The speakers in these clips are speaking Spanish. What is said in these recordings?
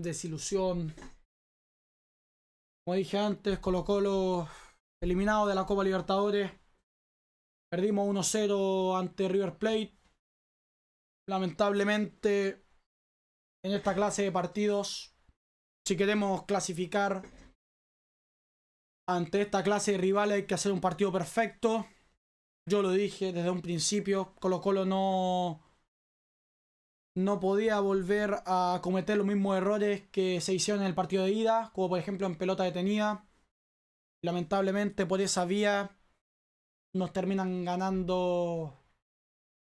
desilusión. Como dije antes, Colo Colo eliminado de la Copa Libertadores. Perdimos 1-0 ante River Plate. Lamentablemente, en esta clase de partidos, si queremos clasificar ante esta clase de rivales, hay que hacer un partido perfecto. Yo lo dije desde un principio, Colo Colo no, no podía volver a cometer los mismos errores que se hicieron en el partido de ida, como por ejemplo en pelota detenida. Lamentablemente por esa vía nos terminan ganando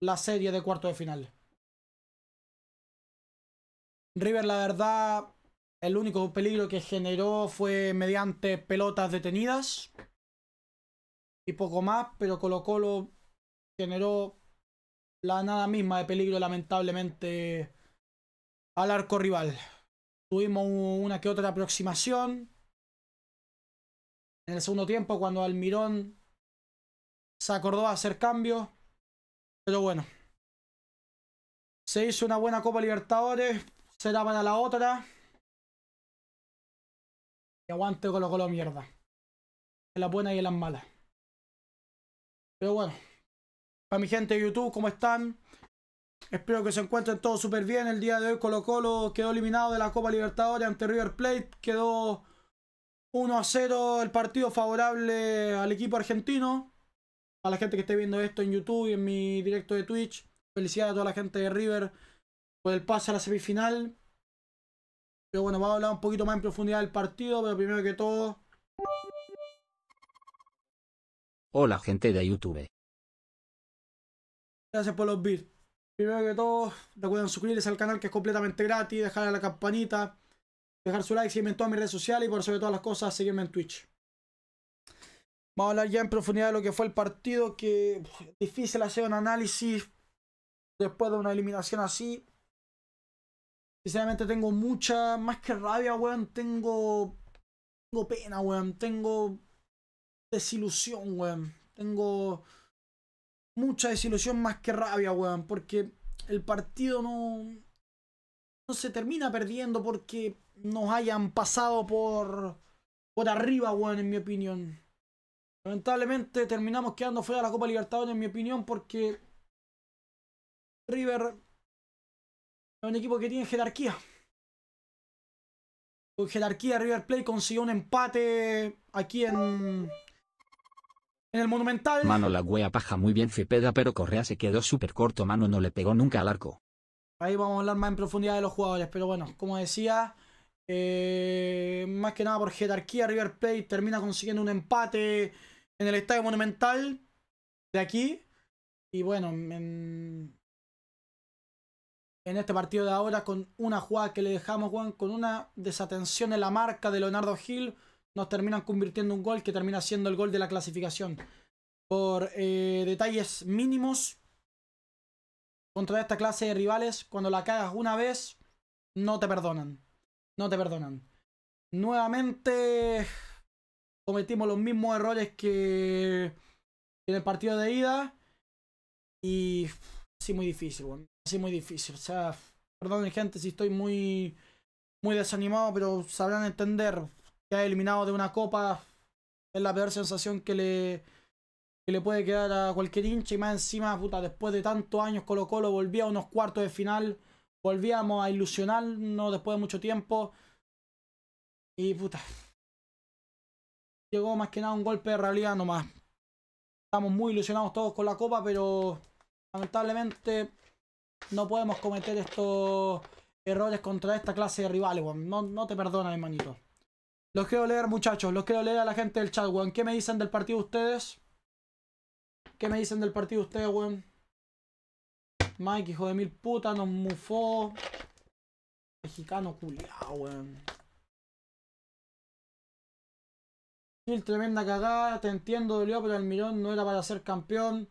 la serie de cuarto de final. River, la verdad, el único peligro que generó fue mediante pelotas detenidas. Y poco más, pero Colo Colo generó la nada misma de peligro, lamentablemente, al arco rival. Tuvimos una que otra aproximación. En el segundo tiempo, cuando Almirón se acordó de hacer cambios. Pero bueno. Se hizo una buena Copa Libertadores. Será para la otra. Y aguante los Colo mierda. En las buenas y en las malas. Pero bueno. A mi gente de YouTube, ¿cómo están? Espero que se encuentren todos súper bien. El día de hoy Colo Colo quedó eliminado de la Copa Libertadores ante River Plate. Quedó 1 a 0 el partido favorable al equipo argentino. A la gente que esté viendo esto en YouTube y en mi directo de Twitch. Felicidades a toda la gente de River por el pase a la semifinal. Pero bueno, vamos a hablar un poquito más en profundidad del partido, pero primero que todo... Hola gente de YouTube. Gracias por los bits. Primero que todo, recuerden suscribirse al canal que es completamente gratis, dejar la campanita, dejar su like, seguirme en todas mis redes sociales y por sobre todas las cosas, seguirme en Twitch. Vamos a hablar ya en profundidad de lo que fue el partido, que difícil hacer un análisis después de una eliminación así. Sinceramente tengo mucha, más que rabia, weón, tengo, tengo pena, weón, tengo desilusión, weón, tengo mucha desilusión más que rabia, weón, porque el partido no, no se termina perdiendo porque nos hayan pasado por, por arriba, weón, en mi opinión. Lamentablemente terminamos quedando fuera de la Copa Libertadores, en mi opinión, porque River es un equipo que tiene jerarquía. Con jerarquía, River Play consiguió un empate aquí en, en el Monumental. Mano la wea paja muy bien Cepeda, pero Correa se quedó súper corto, mano no le pegó nunca al arco. Ahí vamos a hablar más en profundidad de los jugadores, pero bueno, como decía, eh, más que nada por jerarquía, River Plate termina consiguiendo un empate en el Estadio Monumental de aquí. Y bueno, en, este partido de ahora, con una jugada que le dejamos, Juan, con una desatención en la marca de Leonardo Gil nos terminan convirtiendo un gol que termina siendo el gol de la clasificación. Por eh, detalles mínimos contra esta clase de rivales, cuando la cagas una vez, no te perdonan. No te perdonan. Nuevamente cometimos los mismos errores que en el partido de ida. Y sí, muy difícil, así Sí, muy difícil. O sea, perdón, gente, si estoy muy, muy desanimado, pero sabrán entender eliminado de una copa es la peor sensación que le, que le puede quedar a cualquier hincha. Y más encima, puta, después de tantos años Colo Colo volvía a unos cuartos de final. Volvíamos a ilusionarnos después de mucho tiempo. Y puta. Llegó más que nada un golpe de realidad nomás. Estamos muy ilusionados todos con la copa, pero lamentablemente no podemos cometer estos errores contra esta clase de rivales. No, no te perdonas hermanito. Los quiero leer, muchachos. Los quiero leer a la gente del chat, weón. ¿Qué me dicen del partido ustedes? ¿Qué me dicen del partido ustedes, weón? Mike, hijo de mil puta, nos mufó. Mexicano culiao, weón. Mil tremenda cagada. Te entiendo, dolió, pero el millón no era para ser campeón.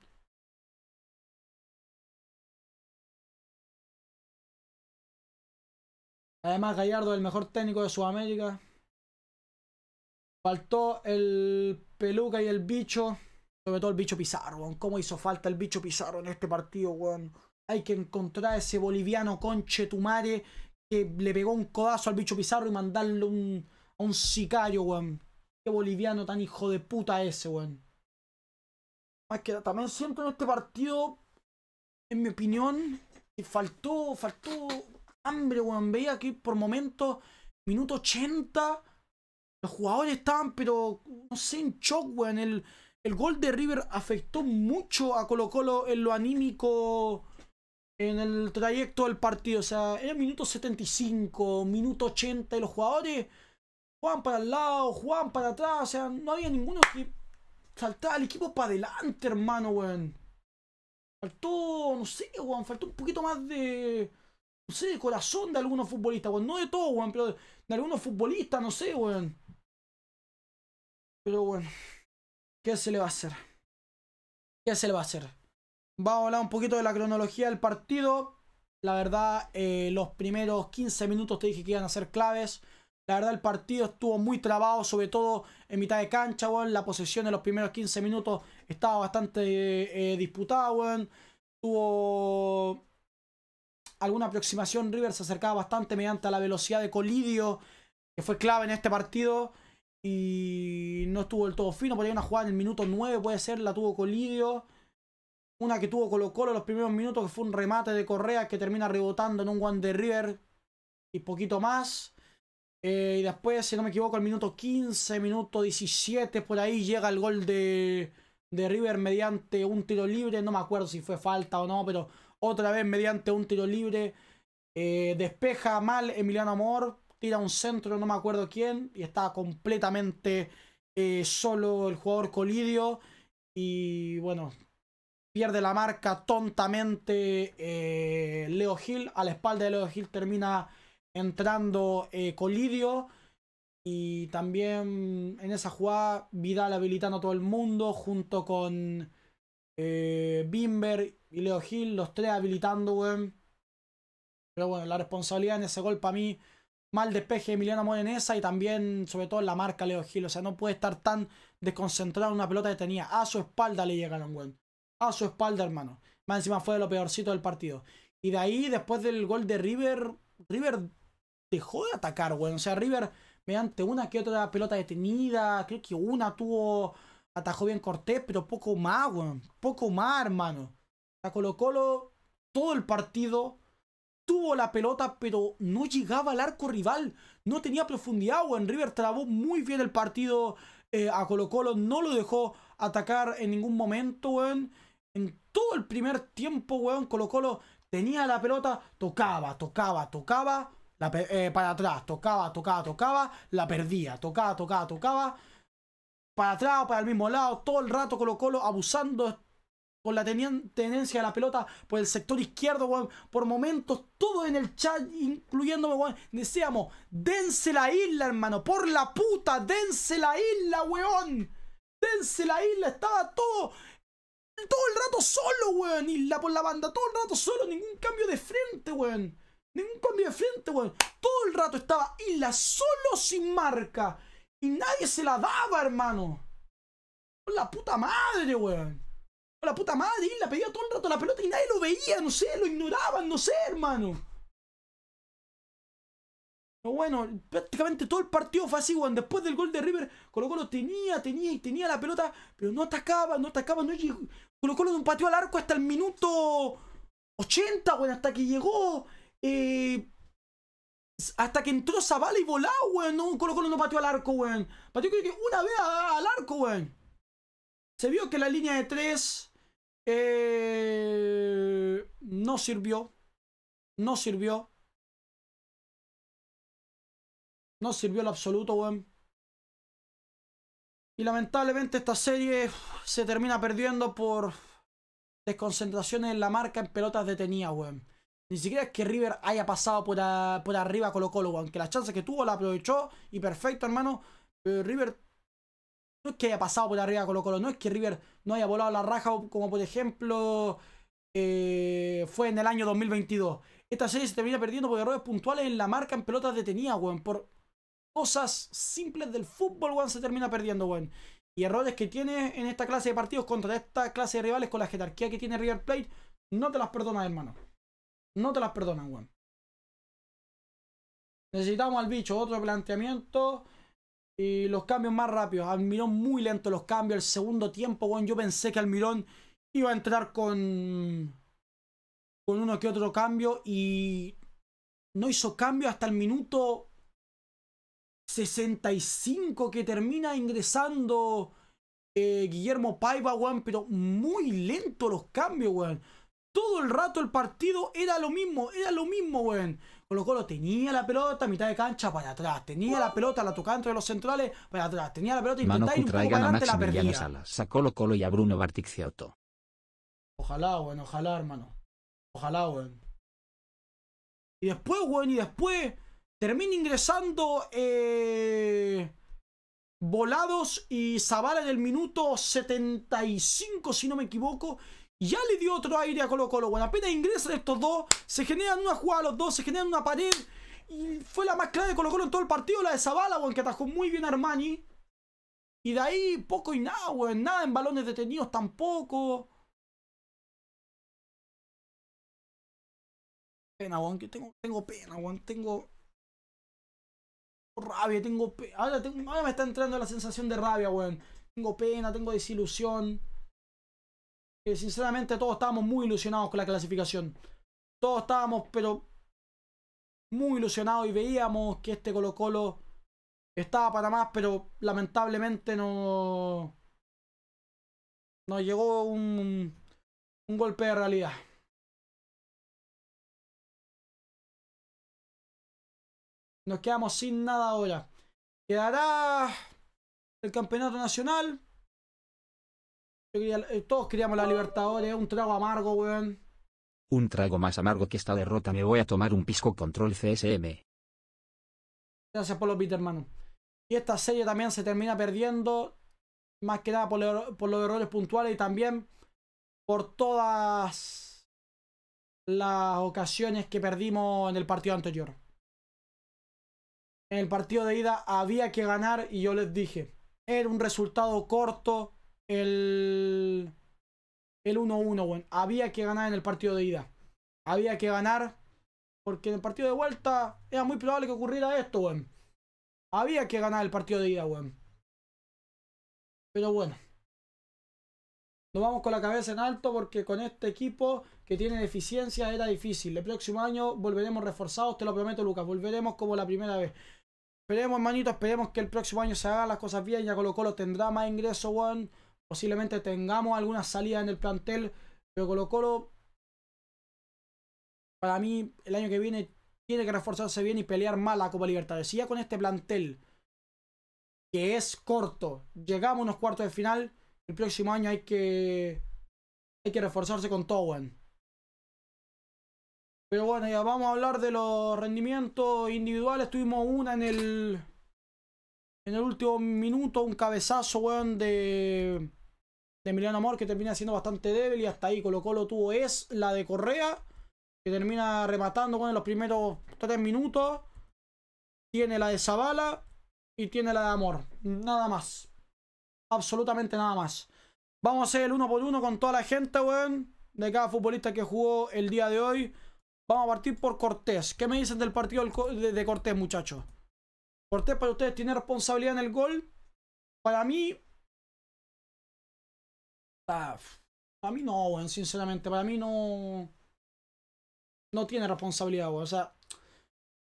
Además, Gallardo el mejor técnico de Sudamérica. Faltó el peluca y el bicho. Sobre todo el bicho Pizarro, weón. ¿Cómo hizo falta el bicho Pizarro en este partido, weón? Hay que encontrar a ese boliviano conche tumare que le pegó un codazo al bicho Pizarro y mandarle un, a un sicario, weón. Qué boliviano tan hijo de puta ese, weón. Más que también siento en este partido, en mi opinión, que faltó, faltó hambre, weón. Veía que por momentos, minuto 80 los jugadores estaban, pero no sé, en shock, weón. El, el gol de River afectó mucho a Colo Colo en lo anímico en el trayecto del partido. O sea, era minuto 75, minuto 80 y los jugadores juan para el lado, juan para atrás. O sea, no había ninguno que saltara al equipo para adelante, hermano, weón. Faltó, no sé, weón, faltó un poquito más de... No sé, de corazón de algunos futbolistas, weón. No de todo, weón, pero de algunos futbolistas, no sé, weón. Pero bueno, ¿qué se le va a hacer? ¿Qué se le va a hacer? Vamos a hablar un poquito de la cronología del partido. La verdad, eh, los primeros 15 minutos te dije que iban a ser claves. La verdad, el partido estuvo muy trabado, sobre todo en mitad de cancha, La posesión de los primeros 15 minutos estaba bastante eh, disputada, Tuvo alguna aproximación. River se acercaba bastante mediante la velocidad de Colidio, que fue clave en este partido y no estuvo del todo fino. Por ahí una jugada en el minuto 9 puede ser, la tuvo Colidio. Una que tuvo Colo Colo los primeros minutos, que fue un remate de Correa que termina rebotando en un one de River y poquito más. Eh, y después, si no me equivoco, el minuto 15, minuto 17, por ahí llega el gol de, de River mediante un tiro libre. No me acuerdo si fue falta o no, pero otra vez mediante un tiro libre. Eh, despeja mal Emiliano Amor tira un centro, no me acuerdo quién, y está completamente eh, solo el jugador Colidio. Y bueno, pierde la marca tontamente eh, Leo Gil. A la espalda de Leo Gil termina entrando eh, Colidio. Y también en esa jugada Vidal habilitando a todo el mundo junto con Bimber y Leo Gil, los tres habilitando, Pero bueno, la responsabilidad en ese gol para mí mal despeje de Emiliano Morenesa y también, sobre todo, en la marca Leo Gil. O sea, no puede estar tan desconcentrado en una pelota detenida. A su espalda le llegaron, weón. A su espalda, hermano. Más encima fue de lo peorcito del partido. Y de ahí, después del gol de River, River dejó de atacar, weón. O sea, River, mediante una que otra pelota detenida, creo que una tuvo, atajó bien Cortés, pero poco más, weón. Poco más, hermano. A Colo Colo, todo el partido tuvo la pelota, pero no llegaba al arco rival. No tenía profundidad, en River trabó muy bien el partido eh, a Colo Colo. No lo dejó atacar en ningún momento, weón. En todo el primer tiempo, weón, Colo Colo tenía la pelota, tocaba, tocaba, tocaba. Eh, para atrás, tocaba, tocaba, tocaba, la perdía, tocaba, tocaba, tocaba, para atrás, para el mismo lado, todo el rato Colo Colo abusando con la tenencia de la pelota por el sector izquierdo, weón. Por momentos, todo en el chat, incluyéndome, weón. Decíamos, dense la isla, hermano. Por la puta, dense la isla, weón. Dense la isla. Estaba todo, todo el rato solo, weón. Isla por la banda, todo el rato solo. Ningún cambio de frente, weón. Ningún cambio de frente, weón. Todo el rato estaba Isla solo sin marca. Y nadie se la daba, hermano. Por la puta madre, weón la puta madre, y la pedía todo el rato la pelota y nadie lo veía, no sé, lo ignoraban, no sé, hermano. Pero bueno, prácticamente todo el partido fue así, weón. Después del gol de River, Colo Colo tenía, tenía y tenía la pelota, pero no atacaba, no atacaba, no llegó. Colo Colo no pateó al arco hasta el minuto 80, weón, hasta que llegó. Eh, hasta que entró Zavala y volaba weón. No, Colo Colo no pateó al arco, weón. Pateó que una vez al arco, weón. Se vio que la línea de tres eh, no sirvió. No sirvió. No sirvió el absoluto, weón. Y lamentablemente esta serie se termina perdiendo por desconcentraciones en la marca en pelotas detenidas, weón. Ni siquiera es que River haya pasado por, arriba Colo Colo, weón. Que las que tuvo la aprovechó y perfecto, hermano. Pero River no es que haya pasado por arriba Colo Colo, no es que River no haya volado la raja como por ejemplo eh, fue en el año 2022. Esta serie se termina perdiendo por errores puntuales en la marca en pelotas detenidas, weón. Por cosas simples del fútbol, weón, se termina perdiendo, weón. Y errores que tiene en esta clase de partidos contra esta clase de rivales con la jerarquía que tiene River Plate, no te las perdonas hermano. No te las perdonan, weón. Necesitamos al bicho otro planteamiento los cambios más rápidos. Almirón muy lento los cambios. El segundo tiempo, bueno, yo pensé que Almirón iba a entrar con. con uno que otro cambio. Y. No hizo cambio hasta el minuto 65 que termina ingresando eh, Guillermo Paiva, weón, pero muy lento los cambios, weón. Todo el rato el partido era lo mismo, era lo mismo, weón. Colo Colo tenía la pelota, mitad de cancha para atrás, tenía la pelota, la tocaba de los centrales para atrás, tenía la pelota, intentaba ir un poco para adelante, la perdía. Colo y a Bruno Barticciotto. Ojalá, weón, ojalá, hermano. Ojalá, weón. Y después, weón, y después termina ingresando eh, Volados y Zavala en el minuto 75, si no me equivoco ya le dio otro aire a Colo Colo. Bueno, apenas ingresan estos dos, se generan una jugada los dos, se generan una pared. Y fue la más clara de Colo Colo en todo el partido, la de Zabala bueno, que atajó muy bien a Armani. Y de ahí poco y nada, weón. Nada en balones detenidos tampoco. Pena, weón. tengo, pena, weón. Tengo rabia, tengo pena. Ahora, tengo... Ahora me está entrando la sensación de rabia, weón. Tengo pena, tengo desilusión que sinceramente todos estábamos muy ilusionados con la clasificación. Todos estábamos, pero muy ilusionados y veíamos que este Colo Colo estaba para más, pero lamentablemente no... Nos llegó un, un golpe de realidad. Nos quedamos sin nada ahora. Quedará el campeonato nacional, eh, todos queríamos la Libertadores, un trago amargo, weón. Un trago más amargo que esta derrota. Me voy a tomar un pisco control CSM. Gracias por los Y esta serie también se termina perdiendo, más que nada por los errores puntuales y también por todas las ocasiones que perdimos en el partido anterior. En el partido de ida había que ganar y yo les dije, era un resultado corto, el el 1-1, bueno. Había que ganar en el partido de ida. Había que ganar porque en el partido de vuelta era muy probable que ocurriera esto, weón. Había que ganar el partido de ida, weón. Pero bueno. Nos vamos con la cabeza en alto porque con este equipo que tiene deficiencia era difícil. El próximo año volveremos reforzados, te lo prometo, Lucas. Volveremos como la primera vez. Esperemos, hermanito, esperemos que el próximo año se hagan las cosas bien. Ya Colo Colo tendrá más ingreso, weón. Posiblemente tengamos alguna salida en el plantel, pero Colo Colo, para mí, el año que viene tiene que reforzarse bien y pelear mal la Copa Libertadores. Si ya con este plantel, que es corto, llegamos a unos cuartos de final, el próximo año hay que, hay que reforzarse con Towen. Pero bueno, ya vamos a hablar de los rendimientos individuales. Tuvimos una en el. En el último minuto, un cabezazo, weón, de de Emiliano Amor, que termina siendo bastante débil y hasta ahí Colo Colo tuvo es la de Correa, que termina rematando con los primeros tres minutos. Tiene la de Zavala y tiene la de Amor. Nada más. Absolutamente nada más. Vamos a hacer el uno por uno con toda la gente, weón. De cada futbolista que jugó el día de hoy. Vamos a partir por Cortés. ¿Qué me dicen del partido de Cortés, muchachos? Cortés para ustedes tiene responsabilidad en el gol. Para mí, para mí no, weón, sinceramente. Para mí no. No tiene responsabilidad, weón. O sea,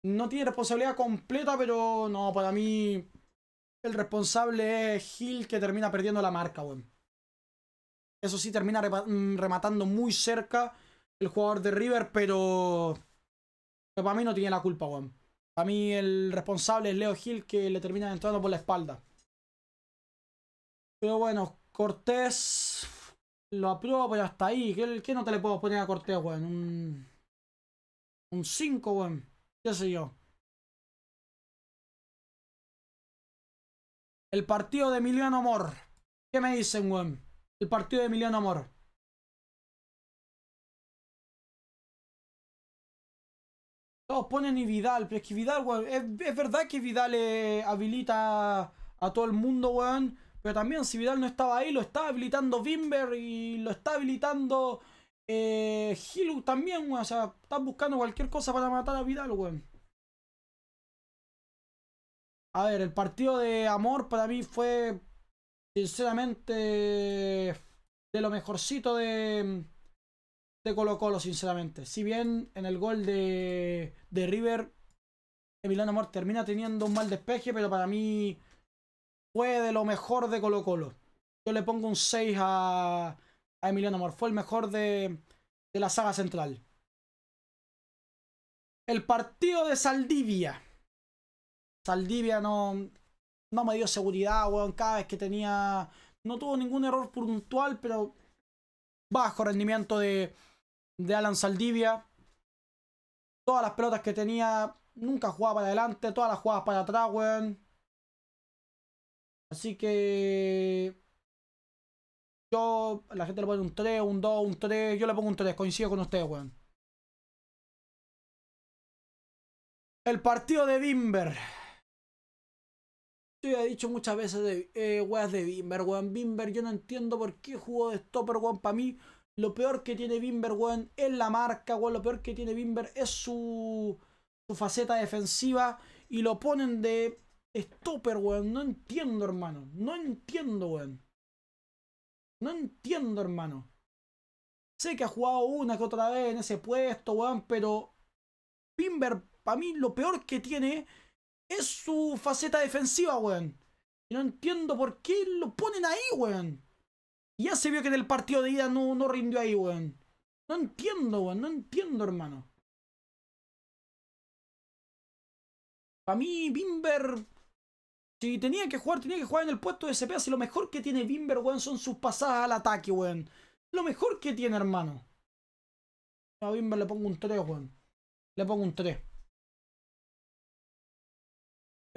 no tiene responsabilidad completa, pero no, para mí. El responsable es Gil que termina perdiendo la marca, weón. Eso sí, termina mm, rematando muy cerca el jugador de River, pero. Pero para mí no tiene la culpa, weón. Para mí el responsable es Leo Gil que le termina entrando por la espalda. Pero bueno, Cortés lo apruebo, pero hasta ahí. ¿Qué, no te le puedo poner a Cortés, weón? Un, un 5, weón. Qué sé yo. El partido de Emiliano Amor. ¿Qué me dicen, weón? El partido de Emiliano Amor. Todos ponen y Vidal, pero es que Vidal, weón. Es, verdad que Vidal eh, habilita a todo el mundo, weón. Pero también si Vidal no estaba ahí, lo está habilitando Bimber y lo está habilitando eh, Hilu también, O sea, están buscando cualquier cosa para matar a Vidal, weón. A ver, el partido de amor para mí fue, sinceramente, de lo mejorcito de, de Colo Colo, sinceramente. Si bien en el gol de, de River, Emiliano Amor termina teniendo un mal despeje, pero para mí fue de lo mejor de Colo Colo. Yo le pongo un 6 a, a Emiliano Amor. Fue el mejor de, la saga central. El partido de Saldivia. Saldivia no, no me dio seguridad, weón. Cada vez que tenía. No tuvo ningún error puntual, pero. Bajo rendimiento de, de Alan Saldivia. Todas las pelotas que tenía. Nunca jugaba para adelante. Todas las jugadas para atrás, weón. Así que... Yo, la gente le pone un 3, un 2, un 3. Yo le pongo un 3, coincido con ustedes, weón. El partido de Bimber. Yo ya he dicho muchas veces de, eh, weas de Bimber, weón. Bimber, yo no entiendo por qué jugó de stopper, weón. Para mí, lo peor que tiene Bimber, weón, es la marca, weón. Lo peor que tiene Bimber es su, su faceta defensiva. Y lo ponen de Stopper, weón. No entiendo, hermano. No entiendo, weón. No entiendo, hermano. Sé que ha jugado una que otra vez en ese puesto, weón, pero Bimber, para mí, lo peor que tiene es su faceta defensiva, weón. Y no entiendo por qué lo ponen ahí, weón. Y ya se vio que en el partido de ida no, no rindió ahí, weón. No entiendo, weón. No entiendo, hermano. Para mí, Bimber si tenía que jugar, tenía que jugar en el puesto de SP, Si lo mejor que tiene Bimber, weón, son sus pasadas al ataque, weón. Lo mejor que tiene, hermano. A Bimber le pongo un 3, weón. Le pongo un 3.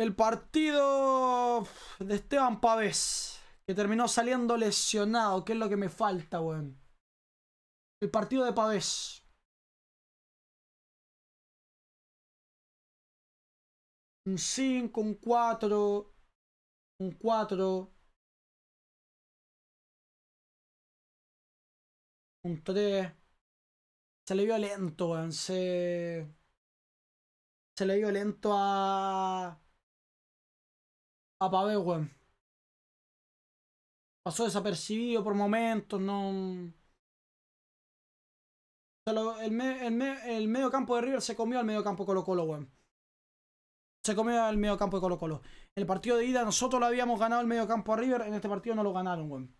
El partido de Esteban Pavés, que terminó saliendo lesionado, qué es lo que me falta, weón. El partido de Pavés. Un 5, un 4 un 4, un 3. Se le vio lento, weón. Se, se le vio lento a. a Pabé, weón. Pasó desapercibido por momentos, no. el, el, el medio campo de River se comió al medio campo Colo Colo, weón se comió el medio campo de Colo Colo. El partido de ida nosotros lo habíamos ganado el medio campo a River, en este partido no lo ganaron, weón.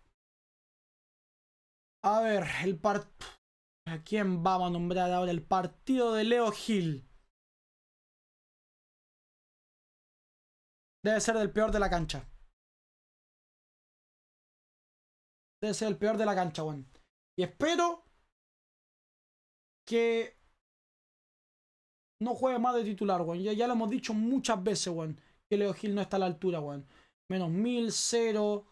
A ver, el partido... ¿A quién vamos a nombrar ahora? El partido de Leo Gil. Debe ser del peor de la cancha. Debe ser el peor de la cancha, weón. Y espero que no juegue más de titular, weón. Ya, ya, lo hemos dicho muchas veces, weón. Que Leo Gil no está a la altura, weón. Menos mil, cero,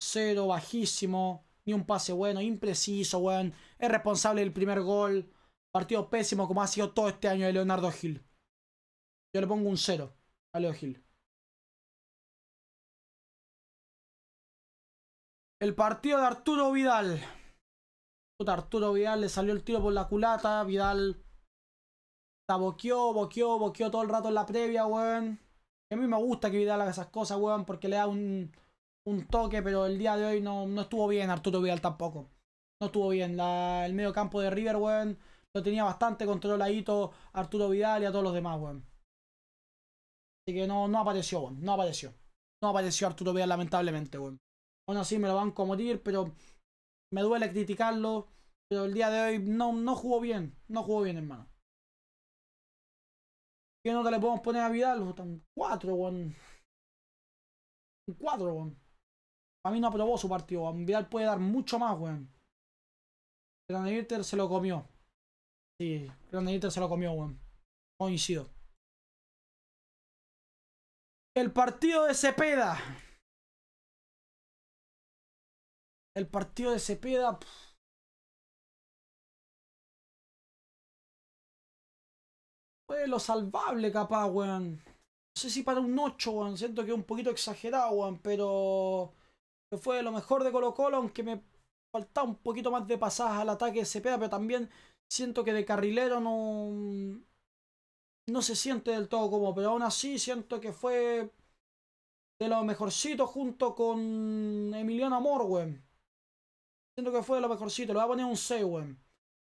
cero, bajísimo. Ni un pase bueno, impreciso, weón. Es responsable del primer gol. Partido pésimo como ha sido todo este año de Leonardo Gil. Yo le pongo un cero a Leo Gil. El partido de Arturo Vidal. Arturo Vidal le salió el tiro por la culata. Vidal Está boqueó, boqueó, todo el rato en la previa, weón. A mí me gusta que Vidal haga esas cosas, weón, porque le da un, un toque, pero el día de hoy no, estuvo bien Arturo Vidal tampoco. No estuvo bien. el medio campo de River, weón, lo tenía bastante controladito Arturo Vidal y a todos los demás, weón. Así que no, no apareció, weón. No apareció. No apareció Arturo Vidal, lamentablemente, weón. Bueno, así me lo van a comodir, pero me duele criticarlo. Pero el día de hoy no, no jugó bien. No jugó bien, hermano. ¿Qué nota le podemos poner a Vidal? Cuatro, 4, weón. Un 4, weón. A mí no aprobó su partido, weón. Vidal puede dar mucho más, weón. Inter se lo comió. Sí, Inter se lo comió, weón. Coincido. El partido de Cepeda. El partido de Cepeda. lo salvable, capaz, weón. No sé si para un 8, weón. Siento que es un poquito exagerado, weón. Pero fue lo mejor de Colo Colo, aunque me faltaba un poquito más de pasaje al ataque de Cepeda, pero también siento que de carrilero no, no se siente del todo como, pero aún así siento que fue de lo mejorcito junto con Emiliano Amor, weón Siento que fue de lo mejorcito, Lo voy a poner un 6, weón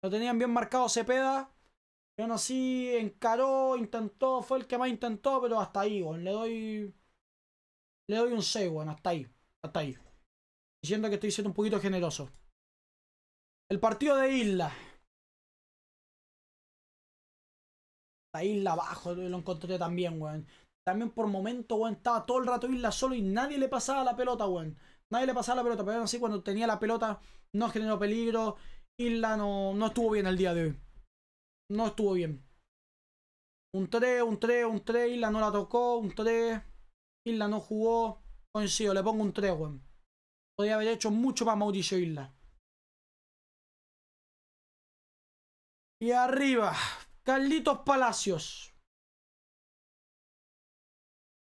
Lo tenían bien marcado Cepeda, aún así encaró, intentó, fue el que más intentó, pero hasta ahí, weón. Le doy. Le doy un C weón, hasta ahí. Hasta ahí. Diciendo que estoy siendo un poquito generoso. El partido de Isla. La Isla abajo lo encontré también, weón. También por momento, weón, estaba todo el rato Isla solo y nadie le pasaba la pelota, weón. Nadie le pasaba la pelota, pero así cuando tenía la pelota no generó peligro. Isla no, no estuvo bien el día de hoy no estuvo bien. Un 3, un 3, un 3, Isla no la tocó, un 3, Isla no jugó. Coincido, le pongo un 3, weón. Podría haber hecho mucho para Mauricio Isla. Y arriba, Carlitos Palacios.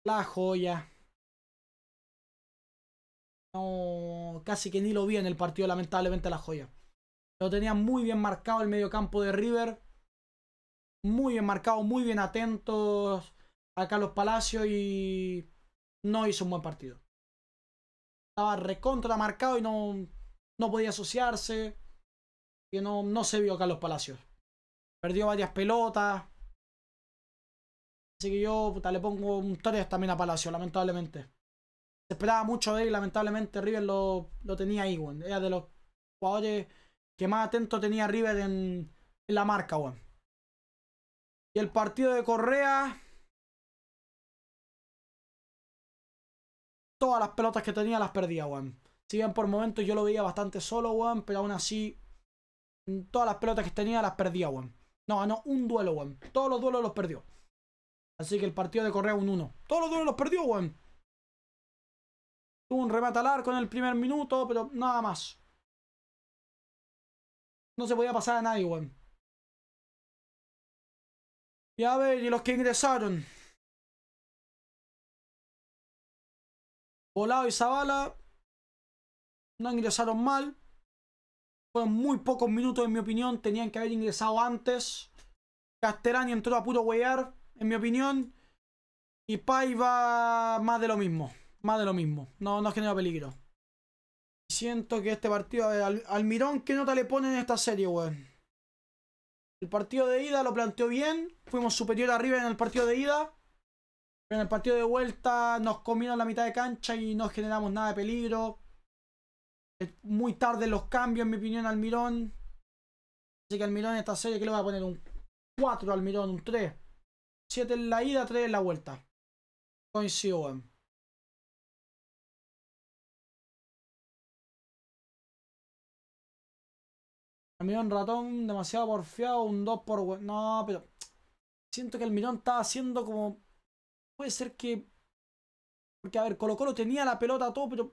La joya. casi que ni lo vi en el partido, lamentablemente, la joya. Lo tenía muy bien marcado el medio campo de River muy bien marcado, muy bien atentos a Carlos Palacio y no hizo un buen partido. Estaba recontra marcado y no, no podía asociarse. Y no, no se vio Carlos Palacios. Perdió varias pelotas. Así que yo le pongo un 3 también a Palacio, lamentablemente. Se esperaba mucho de él y lamentablemente River lo, tenía ahí, Era de los jugadores que más atento tenía River en, en la marca, weón. Y el partido de Correa. Todas las pelotas que tenía las perdía, weón. Si bien por momentos yo lo veía bastante solo, weón, pero aún así. Mm, todas las pelotas que tenía las perdía, weón. No, no, un duelo, weón. Todos los duelos los perdió. Así que el partido de Correa un 1. Todos los duelos los perdió, weón. Tuvo un remate al arco en el primer minuto, pero nada más. No se podía pasar a nadie, weón. Y a ver, y los que ingresaron. Volado y Zabala no ingresaron mal. Fueron muy pocos minutos, en mi opinión. Tenían que haber ingresado antes. Casterani entró a puro huear, en mi opinión. Y Pai va más de lo mismo. Más de lo mismo. No, no genera peligro. Siento que este partido. Eh, al mirón, Almirón, ¿qué nota le ponen en esta serie, wey? El partido de ida lo planteó bien. Fuimos superior arriba en el partido de ida. Pero en el partido de vuelta nos comieron la mitad de cancha y no generamos nada de peligro. Muy tarde los cambios, en mi opinión, al Mirón. Así que Almirón en esta serie que le voy a poner un 4 al Mirón, un 3. 7 en la ida, 3 en la vuelta. Coincido, Almirón ratón, demasiado porfiado, un 2 por... No, pero siento que el millón estaba haciendo como... Puede ser que... Porque, a ver, Colo Colo tenía la pelota todo, pero...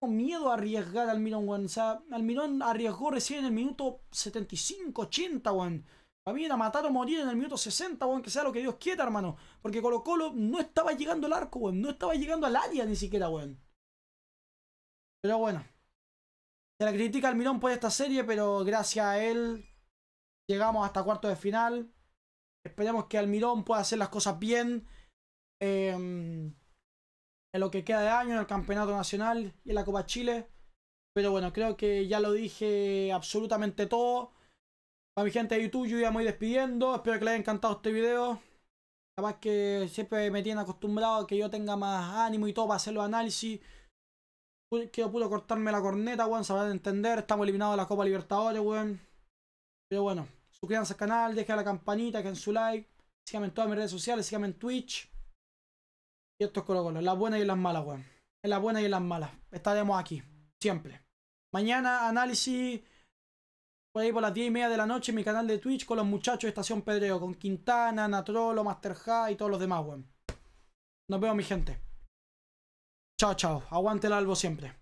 Tengo miedo a arriesgar al Mirón, weón. O sea, al arriesgó recién en el minuto 75, 80, weón. A mí era matar o morir en el minuto 60, weón, que sea lo que Dios quiera, hermano. Porque Colo Colo no estaba llegando al arco, weón. No estaba llegando al área ni siquiera, weón. Pero bueno. Se la critica Almirón por esta serie, pero gracias a él llegamos hasta cuarto de final. Esperemos que Almirón pueda hacer las cosas bien em, en lo que queda de año, en el Campeonato Nacional y en la Copa Chile. Pero bueno, creo que ya lo dije absolutamente todo. Para mi gente de YouTube, yo ya me voy despidiendo. Espero que les haya encantado este video. Capaz que siempre me tienen acostumbrado a que yo tenga más ánimo y todo para hacer los análisis. Quiero puro cortarme la corneta, weón. Sabrán entender. Estamos eliminados de la Copa Libertadores, weón. Pero bueno, suscríbanse al canal, dejen la campanita, dejen su like. Síganme en todas mis redes sociales, síganme en Twitch. Y esto es Colo Colo. Las buenas y las malas, weón. En las buenas y en las malas. Estaremos aquí. Siempre. Mañana análisis por ahí por las 10 y media de la noche en mi canal de Twitch con los muchachos de Estación Pedreo, con Quintana, Natrolo, Master y todos los demás, weón. Nos vemos, mi gente. Chao, chao. Aguante el albo siempre.